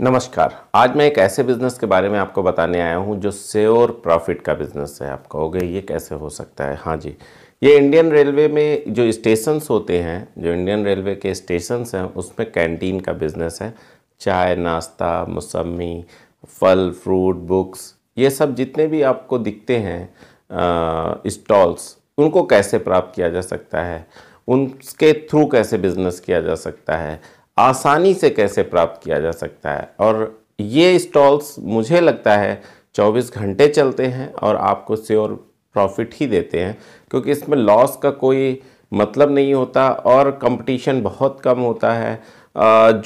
नमस्कार आज मैं एक ऐसे बिजनेस के बारे में आपको बताने आया हूँ जो सेवर प्रॉफिट का बिजनेस है आप कहोगे ये कैसे हो सकता है हाँ जी ये इंडियन रेलवे में जो स्टेशंस होते हैं जो इंडियन रेलवे के स्टेशंस हैं उसमें कैंटीन का बिजनेस है चाय नाश्ता मौसमी फल फ्रूट बुक्स ये सब जितने भी आपको दिखते हैं स्टॉल्स उनको कैसे प्राप्त किया जा सकता है उनके थ्रू कैसे बिजनेस किया जा सकता है आसानी से कैसे प्राप्त किया जा सकता है और ये स्टॉल्स मुझे लगता है 24 घंटे चलते हैं और आपको स्योर प्रॉफिट ही देते हैं क्योंकि इसमें लॉस का कोई मतलब नहीं होता और कंपटीशन बहुत कम होता है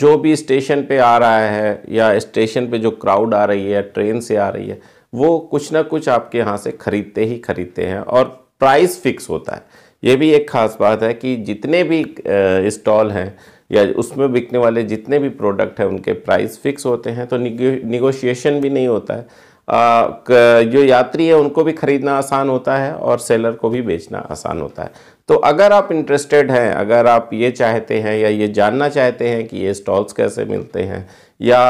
जो भी स्टेशन पे आ रहा है या स्टेशन पे जो क्राउड आ रही है ट्रेन से आ रही है वो कुछ ना कुछ आपके यहाँ से ख़रीदते ही ख़रीदते हैं और प्राइस फिक्स होता है ये भी एक ख़ास बात है कि जितने भी स्टॉल हैं या उसमें बिकने वाले जितने भी प्रोडक्ट हैं उनके प्राइस फिक्स होते हैं तो निगोशिएशन भी नहीं होता है आ, जो यात्री है उनको भी ख़रीदना आसान होता है और सेलर को भी बेचना आसान होता है तो अगर आप इंटरेस्टेड हैं अगर आप ये चाहते हैं या ये जानना चाहते हैं कि ये स्टॉल्स कैसे मिलते हैं या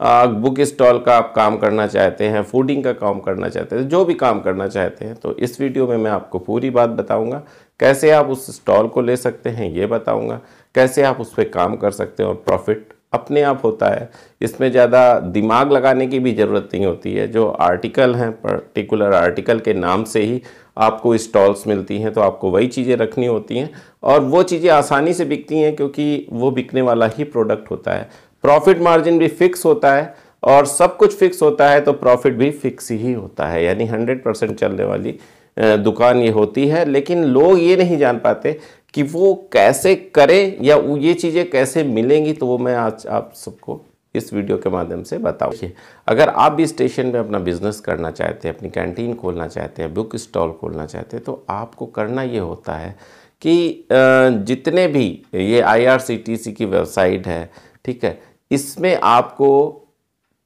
आ, बुक स्टॉल का आप काम करना चाहते हैं फूडिंग का काम करना चाहते हैं जो भी काम करना चाहते हैं तो इस वीडियो में मैं आपको पूरी बात बताऊँगा कैसे आप उस स्टॉल को ले सकते हैं ये बताऊंगा कैसे आप उस पर काम कर सकते हैं और प्रॉफिट अपने आप होता है इसमें ज़्यादा दिमाग लगाने की भी ज़रूरत नहीं होती है जो आर्टिकल हैं पर्टिकुलर आर्टिकल के नाम से ही आपको स्टॉल्स मिलती हैं तो आपको वही चीज़ें रखनी होती हैं और वो चीज़ें आसानी से बिकती हैं क्योंकि वो बिकने वाला ही प्रोडक्ट होता है प्रॉफिट मार्जिन भी फिक्स होता है और सब कुछ फिक्स होता है तो प्रॉफिट भी फिक्स ही होता है यानी हंड्रेड परसेंट चलने वाली दुकान ये होती है लेकिन लोग ये नहीं जान पाते कि वो कैसे करें या वो ये चीज़ें कैसे मिलेंगी तो वो मैं आज आप सबको इस वीडियो के माध्यम से बताऊँ अगर आप भी स्टेशन में अपना बिजनेस करना चाहते हैं अपनी कैंटीन खोलना चाहते हैं बुक स्टॉल खोलना चाहते हैं तो आपको करना ये होता है कि जितने भी ये आईआरसीटीसी की वेबसाइट है ठीक है इसमें आपको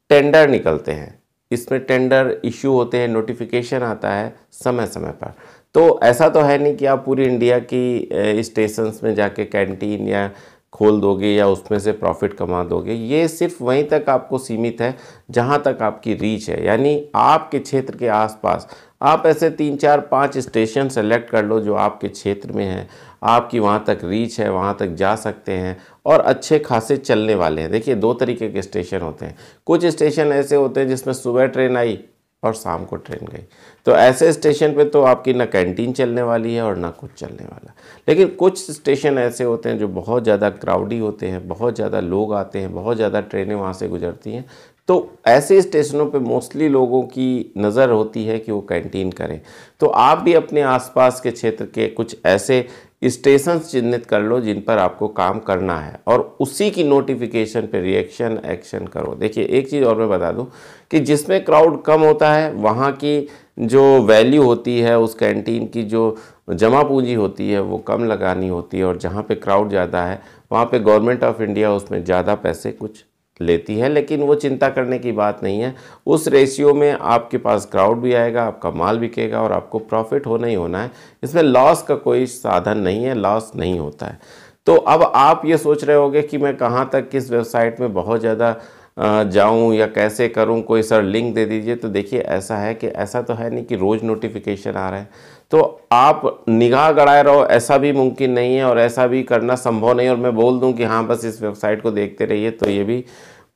टेंडर निकलते हैं इसमें टेंडर इशू होते हैं नोटिफिकेशन आता है समय समय पर तो ऐसा तो है नहीं कि आप पूरी इंडिया की स्टेशंस में जाके कैंटीन या खोल दोगे या उसमें से प्रॉफिट कमा दोगे ये सिर्फ वहीं तक आपको सीमित है जहाँ तक आपकी रीच है यानी आपके क्षेत्र के आसपास आप ऐसे तीन चार पाँच स्टेशन सेलेक्ट कर लो जो आपके क्षेत्र में है आपकी वहाँ तक रीच है वहाँ तक जा सकते हैं और अच्छे खासे चलने वाले हैं देखिए दो तरीके के स्टेशन होते हैं कुछ स्टेशन ऐसे होते हैं जिसमें सुबह ट्रेन आई और शाम को ट्रेन गई तो ऐसे स्टेशन पे तो आपकी ना कैंटीन चलने वाली है और ना कुछ चलने वाला लेकिन कुछ स्टेशन ऐसे होते हैं जो बहुत ज़्यादा क्राउडी होते हैं बहुत ज़्यादा लोग आते हैं बहुत ज़्यादा ट्रेनें वहाँ से गुजरती हैं तो ऐसे स्टेशनों पे मोस्टली लोगों की नज़र होती है कि वो कैंटीन करें तो आप भी अपने आसपास के क्षेत्र के कुछ ऐसे स्टेशन चिन्हित कर लो जिन पर आपको काम करना है और उसी की नोटिफिकेशन पे रिएक्शन एक्शन करो देखिए एक चीज़ और मैं बता दूं कि जिसमें क्राउड कम होता है वहाँ की जो वैल्यू होती है उस कैंटीन की जो जमा पूंजी होती है वो कम लगानी होती है और जहाँ पे क्राउड ज़्यादा है वहाँ पे गवर्नमेंट ऑफ इंडिया उसमें ज़्यादा पैसे कुछ लेती है लेकिन वो चिंता करने की बात नहीं है उस रेशियो में आपके पास क्राउड भी आएगा आपका माल बिकेगा और आपको प्रॉफिट होना ही होना है इसमें लॉस का कोई साधन नहीं है लॉस नहीं होता है तो अब आप ये सोच रहे होगे कि मैं कहाँ तक किस वेबसाइट में बहुत ज़्यादा जाऊं या कैसे करूं कोई सर लिंक दे दीजिए तो देखिए ऐसा है कि ऐसा तो है नहीं कि रोज़ नोटिफिकेशन आ रहा है तो आप निगाह गड़ाए रहो ऐसा भी मुमकिन नहीं है और ऐसा भी करना संभव नहीं और मैं बोल दूं कि हाँ बस इस वेबसाइट को देखते रहिए तो ये भी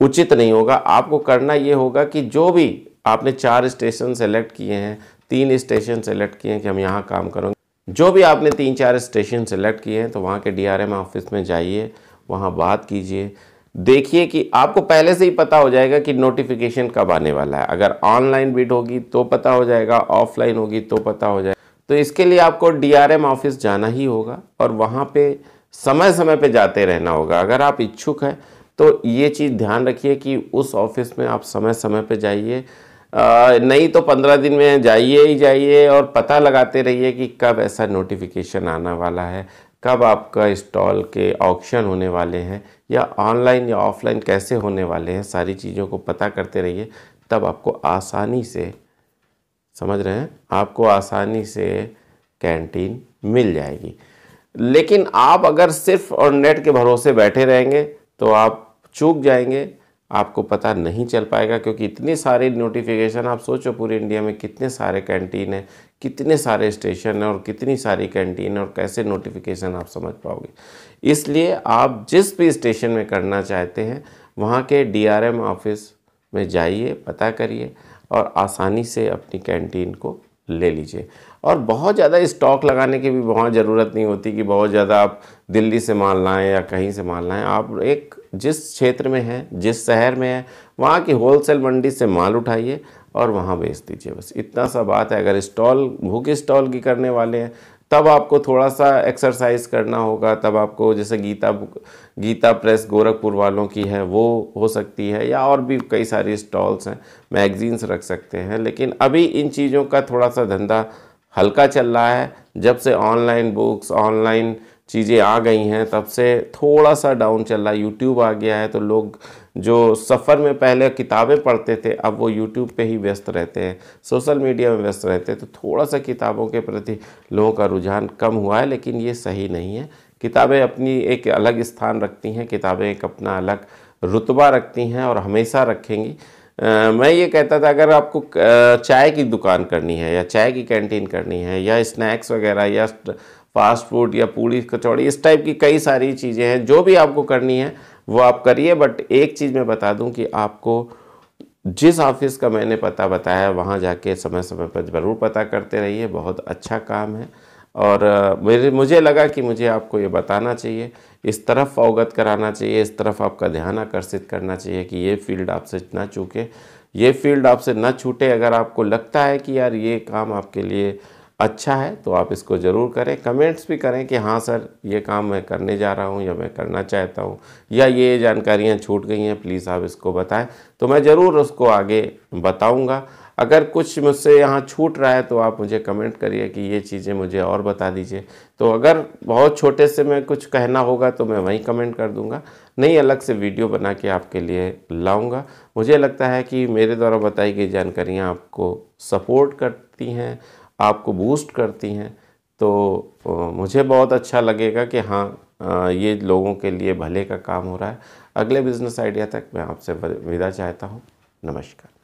उचित नहीं होगा आपको करना ये होगा कि जो भी आपने चार स्टेशन सेलेक्ट किए हैं तीन स्टेशन सेलेक्ट किए हैं कि हम यहाँ काम करेंगे जो भी आपने तीन चार स्टेशन सेलेक्ट किए हैं तो वहाँ के डी ऑफिस में जाइए वहाँ बात कीजिए देखिए कि आपको पहले से ही पता हो जाएगा कि नोटिफिकेशन कब आने वाला है अगर ऑनलाइन बिड होगी तो पता हो जाएगा ऑफलाइन होगी तो पता हो जाएगा तो इसके लिए आपको डीआरएम ऑफिस जाना ही होगा और वहाँ पे समय समय पे जाते रहना होगा अगर आप इच्छुक हैं तो ये चीज़ ध्यान रखिए कि उस ऑफिस में आप समय समय पर जाइए नहीं तो पंद्रह दिन में जाइए ही जाइए और पता लगाते रहिए कि कब ऐसा नोटिफिकेशन आना वाला है कब आपका स्टॉल के ऑक्शन होने वाले हैं या ऑनलाइन या ऑफलाइन कैसे होने वाले हैं सारी चीज़ों को पता करते रहिए तब आपको आसानी से समझ रहे हैं आपको आसानी से कैंटीन मिल जाएगी लेकिन आप अगर सिर्फ और नेट के भरोसे बैठे रहेंगे तो आप चूक जाएंगे आपको पता नहीं चल पाएगा क्योंकि इतने सारे नोटिफिकेशन आप सोचो पूरे इंडिया में कितने सारे कैंटीन हैं कितने सारे स्टेशन हैं और कितनी सारी कैंटीन है और कैसे नोटिफिकेशन आप समझ पाओगे इसलिए आप जिस भी स्टेशन में करना चाहते हैं वहाँ के डीआरएम ऑफिस में जाइए पता करिए और आसानी से अपनी कैंटीन को ले लीजिए और बहुत ज़्यादा स्टॉक लगाने की भी बहुत ज़रूरत नहीं होती कि बहुत ज़्यादा आप दिल्ली से माल लाएँ या कहीं से माल लाएँ आप एक जिस क्षेत्र में हैं जिस शहर में है वहाँ की होलसेल मंडी से माल उठाइए और वहाँ बेच दीजिए बस इतना सा बात है अगर स्टॉल भूख स्टॉल की करने वाले हैं तब आपको थोड़ा सा एक्सरसाइज करना होगा तब आपको जैसे गीता गीता प्रेस गोरखपुर वालों की है वो हो सकती है या और भी कई सारी स्टॉल्स हैं मैगजीन्स रख सकते हैं लेकिन अभी इन चीज़ों का थोड़ा सा धंधा हल्का चल रहा है जब से ऑनलाइन बुक्स ऑनलाइन चीज़ें आ गई हैं तब से थोड़ा सा डाउन चल रहा है यूट्यूब आ गया है तो लोग जो सफ़र में पहले किताबें पढ़ते थे अब वो यूट्यूब पे ही व्यस्त रहते हैं सोशल मीडिया में व्यस्त रहते हैं तो थोड़ा सा किताबों के प्रति लोगों का रुझान कम हुआ है लेकिन ये सही नहीं है किताबें अपनी एक अलग स्थान रखती हैं किताबें एक अपना अलग रुतबा रखती हैं और हमेशा रखेंगी आ, मैं ये कहता था अगर आपको चाय की दुकान करनी है या चाय की कैंटीन करनी है या स्नैक्स वगैरह या फास्ट फूड या पूड़ी कचौड़ी इस टाइप की कई सारी चीज़ें हैं जो भी आपको करनी है वो आप करिए बट एक चीज़ मैं बता दूं कि आपको जिस ऑफिस का मैंने पता बताया वहाँ जाके समय समय पर ज़रूर पता करते रहिए बहुत अच्छा काम है और मेरे मुझे लगा कि मुझे आपको ये बताना चाहिए इस तरफ अवगत कराना चाहिए इस तरफ आपका ध्यान आकर्षित करना चाहिए कि ये फील्ड आपसे ना चूके ये फील्ड आपसे ना छूटे अगर आपको लगता है कि यार ये काम आपके लिए अच्छा है तो आप इसको ज़रूर करें कमेंट्स भी करें कि हाँ सर ये काम मैं करने जा रहा हूँ या मैं करना चाहता हूँ या ये जानकारियाँ छूट गई हैं प्लीज़ आप इसको बताएं तो मैं ज़रूर उसको आगे बताऊँगा अगर कुछ मुझसे यहाँ छूट रहा है तो आप मुझे कमेंट करिए कि ये चीज़ें मुझे और बता दीजिए तो अगर बहुत छोटे से मैं कुछ कहना होगा तो मैं वहीं कमेंट कर दूँगा नहीं अलग से वीडियो बना के आपके लिए लाऊँगा मुझे लगता है कि मेरे द्वारा बताई गई जानकारियाँ आपको सपोर्ट करती हैं आपको बूस्ट करती हैं तो मुझे बहुत अच्छा लगेगा कि हाँ ये लोगों के लिए भले का काम हो रहा है अगले बिज़नेस आइडिया तक मैं आपसे विदा चाहता हूँ नमस्कार